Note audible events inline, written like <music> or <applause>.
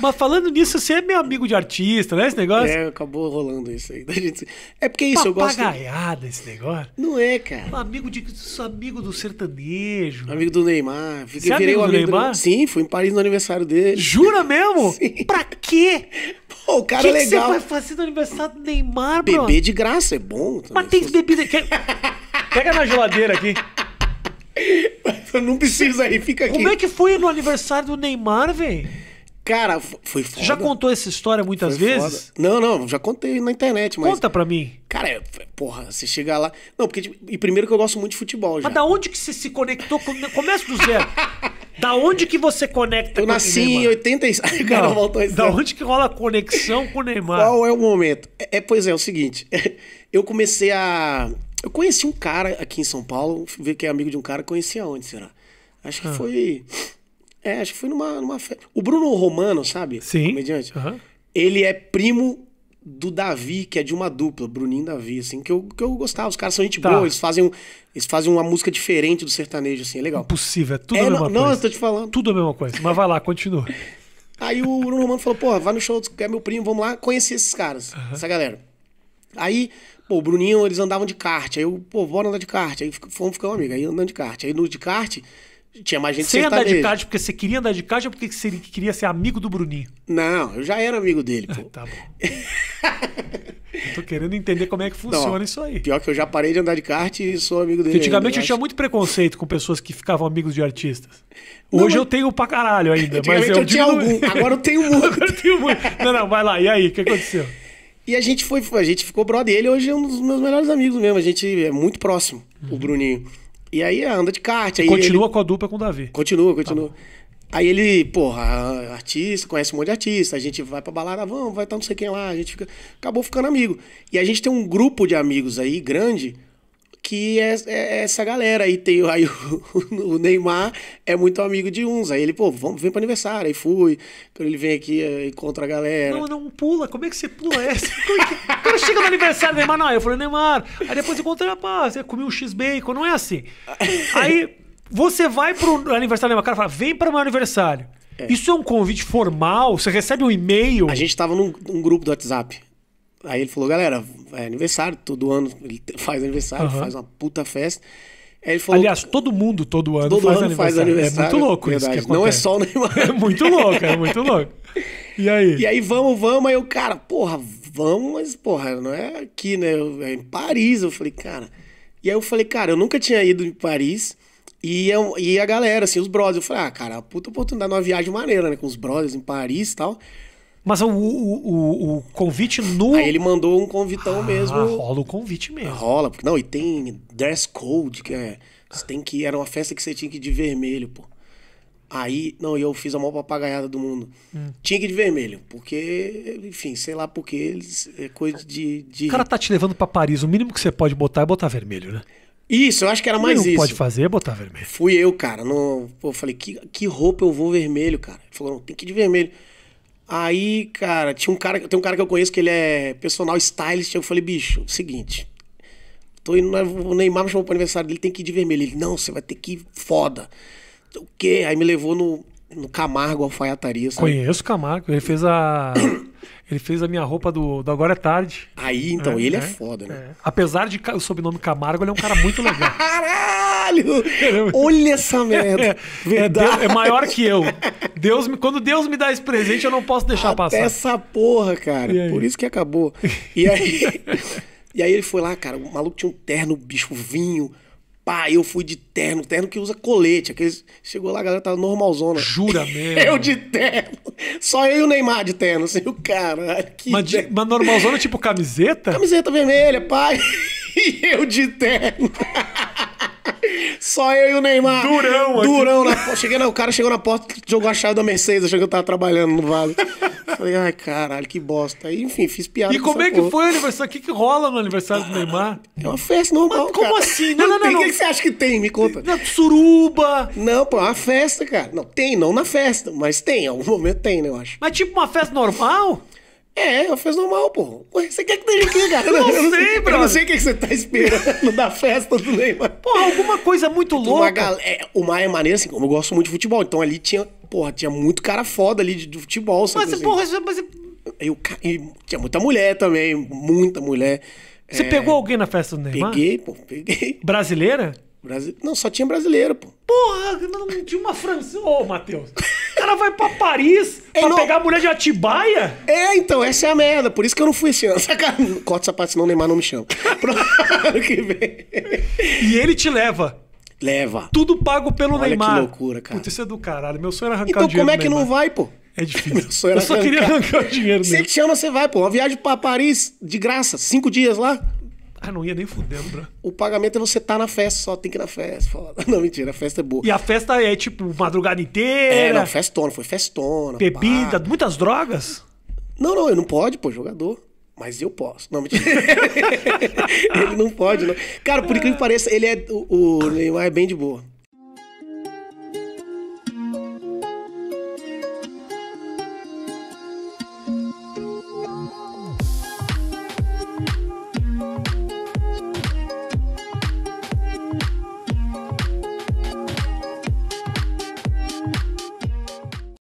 Mas falando nisso, você é meu amigo de artista, né? Esse negócio? É, acabou rolando isso aí. Gente... É porque é isso, eu gosto. Papagaiada esse negócio. Não é, cara. Um amigo de amigo do sertanejo. Amigo do Neymar. Você é amigo, um amigo do Neymar? Do... Sim, fui em Paris no aniversário dele. Jura mesmo? <laughs> Sim. Pra quê? Pô, o cara que é legal. que você vai fazer no aniversário do Neymar, bro? Beber de graça é bom. Também. Mas tem fosse... bebida. É- Pega na geladeira aqui. <laughs> Não precisa aí, fica aqui. Como é que foi no aniversário do Neymar, velho? Cara, foi foda. Já contou essa história muitas foi vezes? Foda. Não, não, já contei na internet, mas. Conta pra mim. Cara, é, porra, você chegar lá. Não, porque. Tipo, e primeiro que eu gosto muito de futebol já. Mas da onde que você se conectou? Com... Começa do zero. <laughs> da onde que você conecta eu com o Neymar? Eu nasci em 86. <laughs> Não, cara, voltou a Da onde que rola a conexão com o Neymar? Qual é o momento? É, é pois é, é o seguinte. <laughs> eu comecei a. Eu conheci um cara aqui em São Paulo, ver que é amigo de um cara, conheci aonde, será? Acho que ah. foi. É, acho que foi numa, numa festa. O Bruno Romano, sabe? Sim. Comediante. Uhum. Ele é primo do Davi, que é de uma dupla, Bruninho e Davi, assim, que eu, que eu gostava. Os caras são gente tá. boa, eles fazem, eles fazem uma música diferente do sertanejo, assim, é legal. Impossível, é tudo é, a mesma não, coisa. Não, eu tô te falando. Tudo a mesma coisa. Mas vai lá, continua. <laughs> Aí o Bruno Romano falou, porra, vai no show, que é meu primo, vamos lá conhecer esses caras, uhum. essa galera. Aí, pô, o Bruninho, eles andavam de kart, aí eu, pô, bora andar de kart, aí fomos ficar amigo, aí andando de kart. Aí no de kart, tinha mais gente Você ia andar de kart porque você queria andar de kart ou porque você queria ser amigo do Bruninho? Não, eu já era amigo dele, ah, pô. tá bom. <laughs> Tô querendo entender como é que funciona não, isso aí. Pior que eu já parei de andar de kart e sou amigo dele. antigamente ainda, eu, tinha muito preconceito com pessoas que ficavam amigos de artistas. Não, Hoje mas... eu tenho pra caralho ainda. Mas eu, eu tinha digo... algum, agora eu tenho muito. <laughs> agora eu tenho muito. Não, não, vai lá. E aí, o que aconteceu? E a gente foi, a gente ficou brother. Ele hoje é um dos meus melhores amigos mesmo. A gente é muito próximo, o uhum. Bruninho. E aí anda de kart. E aí continua ele... com a dupla com o Davi. Continua, tá continua. Tá aí ele, porra, artista, conhece um monte de artista, a gente vai pra balada, vamos, vai estar tá não sei quem lá, a gente fica. Acabou ficando amigo. E a gente tem um grupo de amigos aí grande que é, é, é, essa galera. Aí tem aí o, <laughs> o, Neymar é muito amigo de uns. Aí ele, pô, vamos vir para aniversário. Aí fui. Quando ele vem aqui, eh, encontra a galera. Não, não, pula. Como é que você pula essa? <laughs> É quando chega no aniversário do Neymar, não. Eu falei, Neymar. Aí depois encontrei, rapaz, você comi um X-Bacon. Não é assim. <laughs> Aí você vai pro aniversário do Neymar, cara fala, vem para o meu aniversário. É. Isso é um convite formal? Você recebe um e-mail? A gente tava num, num grupo do WhatsApp. Aí ele falou, galera, é aniversário, todo ano ele faz aniversário, uhum. faz uma puta festa. Falou, Aliás, todo mundo todo ano, todo faz, ano aniversário. faz, aniversário. É muito louco verdade. isso. Que Não é só o Neymar. <laughs> É muito louco, é muito louco. E aí? E aí, vamos, vamos. Aí o cara, porra, vamos, mas, porra, não é aqui, né? É em Paris. Eu falei, cara. E aí eu falei, cara, eu nunca tinha ido em Paris. E, eu, é e a galera, assim, os brothers. Eu falei, ah, cara, puta oportunidade uma viagem maneira, né? Com os brothers em Paris e tal. Mas o, o, o, o convite nu. Aí ele mandou um convitão ah, mesmo. Rola o convite mesmo. Rola, porque não, e tem dress code, que é. Você tem que. Era uma festa que você tinha que ir de vermelho, pô. Aí, não, eu fiz a maior papagaiada do mundo. Hum. Tinha que ir de vermelho, porque, enfim, sei lá porque eles. É coisa de, de. O cara tá te levando para Paris, o mínimo que você pode botar é botar vermelho, né? Isso, eu acho que era mais isso. pode fazer é botar vermelho. Fui eu, cara. Não, pô, eu falei, que, que roupa eu vou vermelho, cara? Ele falou, não, tem que ir de vermelho. Aí, cara, tinha um cara, tem um cara que eu conheço que ele é personal stylist. Eu falei, bicho, é seguinte. Tô indo, né, o Neymar me chamou pro aniversário dele, tem que ir de vermelho. Ele, não, você vai ter que ir foda. O quê? Aí me levou no, no Camargo Alfaiataria. Sabe? Conheço o Camargo, ele fez a. <coughs> Ele fez a minha roupa do, do Agora é Tarde. Aí, então, é, ele é, é foda, né? É. Apesar de o sobrenome Camargo, ele é um cara muito legal. <laughs> Caralho! Caralho! Olha essa merda. Verdade. É, é, é, é, maior que eu. Deus me, quando Deus me dá esse presente, eu não posso deixar Até passar. Essa porra, cara. Por isso que acabou. E aí. <laughs> e aí ele foi lá, cara. O maluco tinha um terno, bicho, vinho. Pá, eu fui de terno, terno que usa colete. Aqueles... Chegou lá, a galera tava normalzona. Jura <laughs> mesmo? eu de terno. Só eu e o Neymar de terno. Assim, o cara. Que mas, de... mas normalzona, tipo camiseta? Camiseta vermelha, pai. <laughs> e eu de terno. Só eu e o Neymar. Durão, aqui. Durão na porta. o cara chegou na porta, jogou a chave da Mercedes, achou que eu tava trabalhando no Vale Falei, ai, caralho, que bosta. Aí, enfim, fiz piada. E como é que porra. foi o aniversário? O que, que rola no aniversário do Neymar? É uma festa normal. Mas como cara. assim? Não, não, não. <laughs> O que, que você acha que tem? Me conta. Na suruba. Não, pô, é uma festa, cara. Não, tem, não na festa, mas tem. Em algum momento tem, né, eu acho. Mas tipo uma festa normal? É, eu fiz normal, pô. Você quer que tenha aqui, cara? Não eu não sei, bro. Eu não sei o que você tá esperando da festa do Neymar. Porra, alguma coisa muito então, louca. Gal... É, o Maia é maneiro, assim, como eu gosto muito de futebol. Então ali tinha, porra, tinha muito cara foda ali de, de futebol. Sabe, mas, assim. porra, mas... Eu, eu, tinha muita mulher também, muita mulher. Você é... pegou alguém na festa do Neymar? Peguei, pô, peguei. Brasileira? Brasi... Não, só tinha brasileiro, pô. Porra, não tinha uma francesa. Ô, Matheus cara vai pra Paris é pra não... pegar a mulher de Atibaia? É, então, essa é a merda. Por isso que eu não fui esse ano. Corta o sapato, senão o Neymar não me chama. <laughs> Pro ano que vem. E ele te leva. Leva. Tudo pago pelo Olha Neymar. que loucura, cara. aconteceu isso é do caralho. Meu sonho era arrancar então, o dinheiro Então como é que não vai, pô? É difícil. <laughs> Meu sonho era eu só arrancar. queria arrancar o dinheiro. Você te chama, você vai, pô. Uma viagem pra Paris, de graça. Cinco dias lá não ia nem fudendo, bro. O pagamento é você tá na festa, só tem que ir na festa. <laughs> Não, mentira, a festa é boa. E a festa é tipo madrugada inteira. É, não, festona, foi festona. Bebida, pá. muitas drogas? Não, não, ele não pode, pô, jogador. Mas eu posso. Não, mentira. <laughs> ele não pode, não. Cara, por incrível que pareça, ele é. O, o Neymar é bem de boa.